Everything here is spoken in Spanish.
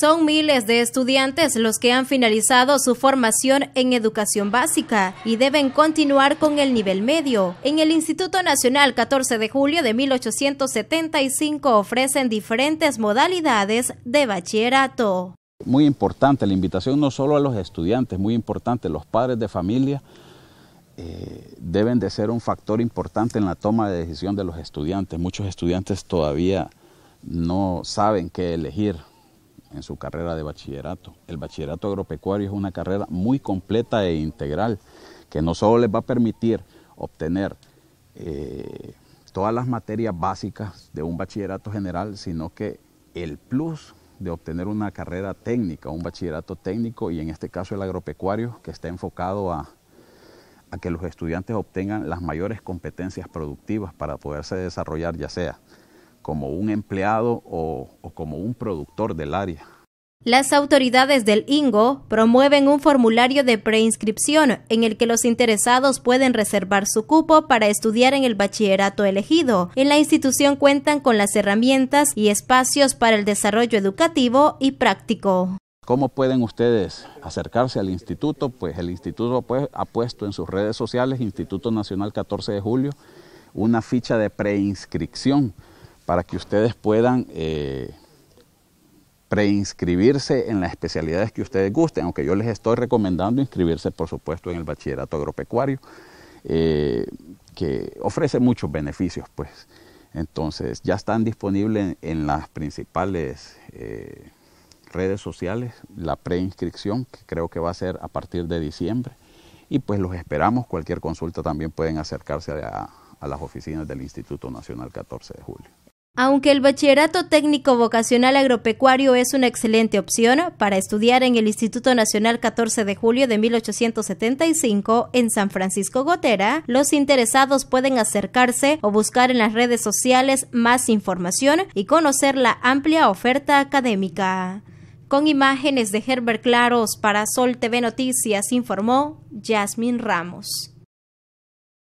Son miles de estudiantes los que han finalizado su formación en educación básica y deben continuar con el nivel medio. En el Instituto Nacional 14 de Julio de 1875 ofrecen diferentes modalidades de bachillerato. Muy importante la invitación no solo a los estudiantes, muy importante los padres de familia eh, deben de ser un factor importante en la toma de decisión de los estudiantes. Muchos estudiantes todavía no saben qué elegir en su carrera de bachillerato. El bachillerato agropecuario es una carrera muy completa e integral que no solo les va a permitir obtener eh, todas las materias básicas de un bachillerato general, sino que el plus de obtener una carrera técnica, un bachillerato técnico y en este caso el agropecuario, que está enfocado a que los estudiantes obtengan las mayores competencias productivas para poderse desarrollar ya sea como un empleado o, como un productor del área. Las autoridades del INGO promueven un formulario de preinscripción en el que los interesados pueden reservar su cupo para estudiar en el bachillerato elegido. En la institución cuentan con las herramientas y espacios para el desarrollo educativo y práctico. ¿Cómo pueden ustedes acercarse al instituto? Pues el instituto ha puesto en sus redes sociales, Instituto Nacional 14 de Julio, una ficha de preinscripción para que ustedes puedan eh, preinscribirse en las especialidades que ustedes gusten, aunque yo les estoy recomendando inscribirse, por supuesto, en el bachillerato agropecuario, eh, que ofrece muchos beneficios, pues. Entonces, ya están disponibles en, las principales eh, redes sociales la preinscripción, que creo que va a ser a partir de diciembre. Y pues los esperamos. Cualquier consulta también pueden acercarse a, a las oficinas del Instituto Nacional 14 de Julio. Aunque el bachillerato técnico vocacional agropecuario es una excelente opción para estudiar en el Instituto Nacional 14 de Julio de 1875 en San Francisco Gotera, los interesados pueden acercarse o buscar en las redes sociales más información y conocer la amplia oferta académica. Con imágenes de Herbert Claros para Sol TV Noticias informó Yasmín Ramos.